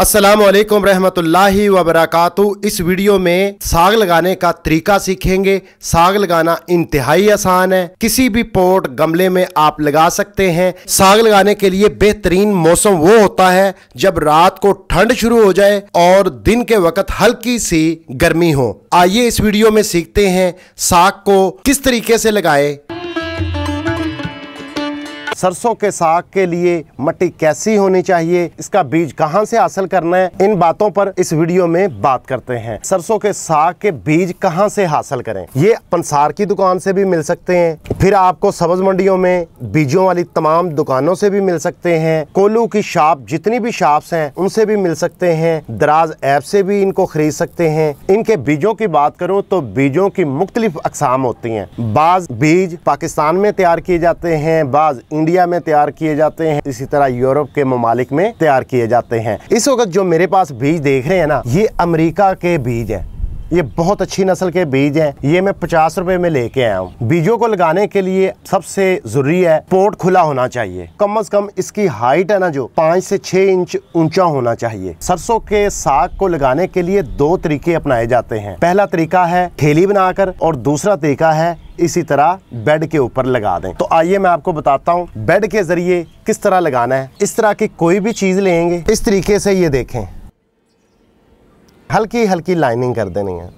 असलकम रहमतुल्लाहि वबरकू इस वीडियो में साग लगाने का तरीका सीखेंगे साग लगाना इंतहाई आसान है किसी भी पोर्ट गमले में आप लगा सकते हैं साग लगाने के लिए बेहतरीन मौसम वो होता है जब रात को ठंड शुरू हो जाए और दिन के वक्त हल्की सी गर्मी हो आइए इस वीडियो में सीखते हैं साग को किस तरीके से लगाए सरसों के साग के लिए मट्टी कैसी होनी चाहिए इसका बीज कहाँ से हासिल करना है इन बातों पर इस वीडियो में बात करते हैं सरसों के साग के बीज कहाँ से हासिल करें ये पंसार की दुकान से भी मिल सकते हैं फिर आपको सब्ज मंडियों में बीजों वाली तमाम दुकानों से भी मिल सकते हैं कोलू की शाप जितनी भी शॉप हैं उनसे भी मिल सकते हैं दराज ऐप से भी इनको खरीद सकते हैं इनके बीजों की बात करो तो बीजों की मुख्तलिफ अकसाम होती है बाज बीज पाकिस्तान में तैयार किए जाते हैं बाज इंडिया इंडिया में तैयार किए जाते हैं इसी तरह यूरोप के ममालिक में तैयार किए जाते हैं इस वक्त जो मेरे पास बीज देख रहे हैं ना ये अमरीका के बीज है ये बहुत अच्छी नस्ल के बीज हैं ये मैं पचास रुपए में लेके आया हूँ बीजों को लगाने के लिए सबसे जरूरी है पोर्ट खुला होना चाहिए कम अज कम इसकी हाइट है ना जो पांच से छह इंच ऊंचा होना चाहिए सरसों के साग को लगाने के लिए दो तरीके अपनाए जाते हैं पहला तरीका है ठेली बनाकर और दूसरा तरीका है इसी तरह बेड के ऊपर लगा दें तो आइए मैं आपको बताता हूँ बेड के ज़रिए किस तरह लगाना है इस तरह की कोई भी चीज़ लेंगे इस तरीके से ये देखें हल्की हल्की लाइनिंग कर देनी है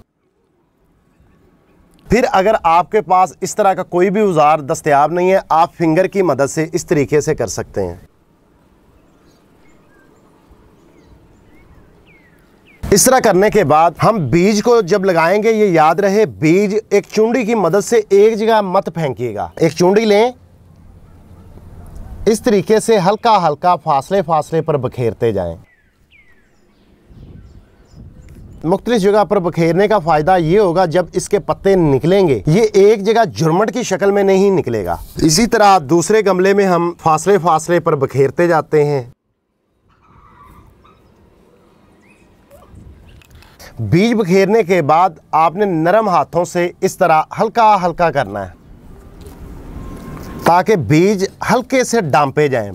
फिर अगर आपके पास इस तरह का कोई भी औजार दस्तियाब नहीं है आप फिंगर की मदद से इस तरीके से कर सकते हैं इस तरह करने के बाद हम बीज को जब लगाएंगे ये याद रहे बीज एक चुंडी की मदद से एक जगह मत फेंकिएगा एक चुंडी लें इस तरीके से हल्का हल्का फासले फासले पर बखेरते जाएं। मुख्तलिस जगह पर बखेरने का फ़ायदा ये होगा जब इसके पत्ते निकलेंगे ये एक जगह जुर्मट की शक्ल में नहीं निकलेगा इसी तरह दूसरे गमले में हम फासले फासले पर बखेरते जाते हैं बीज बखेरने के बाद आपने नरम हाथों से इस तरह हल्का हल्का करना है ताकि बीज हल्के से डांपे जाएं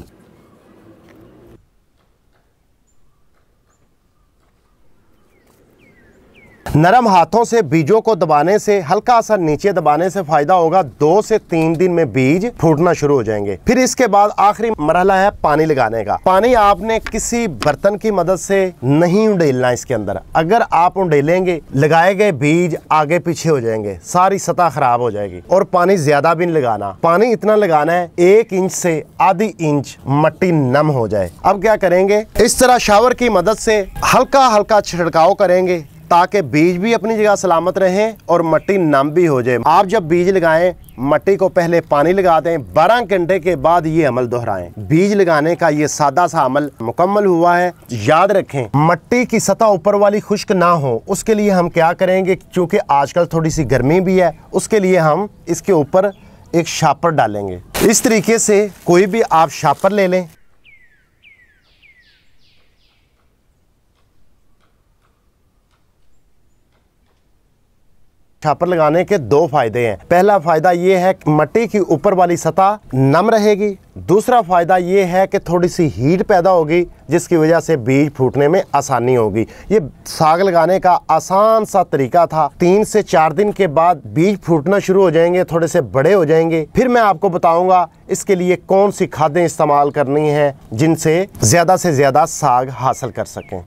नरम हाथों से बीजों को दबाने से हल्का सा नीचे दबाने से फायदा होगा दो से तीन दिन में बीज फूटना शुरू हो जाएंगे फिर इसके बाद आखिरी मरहला है पानी लगाने का पानी आपने किसी बर्तन की मदद से नहीं उडेलना इसके अंदर अगर आप उडेलेंगे लगाए गए बीज आगे पीछे हो जाएंगे सारी सतह खराब हो जाएगी और पानी ज्यादा भी नहीं लगाना पानी इतना लगाना है एक इंच से आधी इंच मट्टी नम हो जाए अब क्या करेंगे इस तरह शावर की मदद से हल्का हल्का छिड़काव करेंगे ताकि बीज भी अपनी जगह सलामत रहें और मट्टी नम भी हो जाए आप जब बीज लगाएं मट्टी को पहले पानी लगा दें बारह घंटे के बाद ये अमल दोहराएं बीज लगाने का ये सादा सा अमल मुकम्मल हुआ है याद रखें मट्टी की सतह ऊपर वाली खुश्क ना हो उसके लिए हम क्या करेंगे क्योंकि आजकल थोड़ी सी गर्मी भी है उसके लिए हम इसके ऊपर एक छापर डालेंगे इस तरीके से कोई भी आप छापर ले लें छापर लगाने के दो फायदे हैं पहला फायदा ये है कि मट्टी की ऊपर वाली सतह नम रहेगी दूसरा फायदा ये है कि थोड़ी सी हीट पैदा होगी जिसकी वजह से बीज फूटने में आसानी होगी ये साग लगाने का आसान सा तरीका था तीन से चार दिन के बाद बीज फूटना शुरू हो जाएंगे थोड़े से बड़े हो जाएंगे फिर मैं आपको बताऊंगा इसके लिए कौन सी खादें इस्तेमाल करनी है जिनसे ज़्यादा से ज़्यादा साग हासिल कर सकें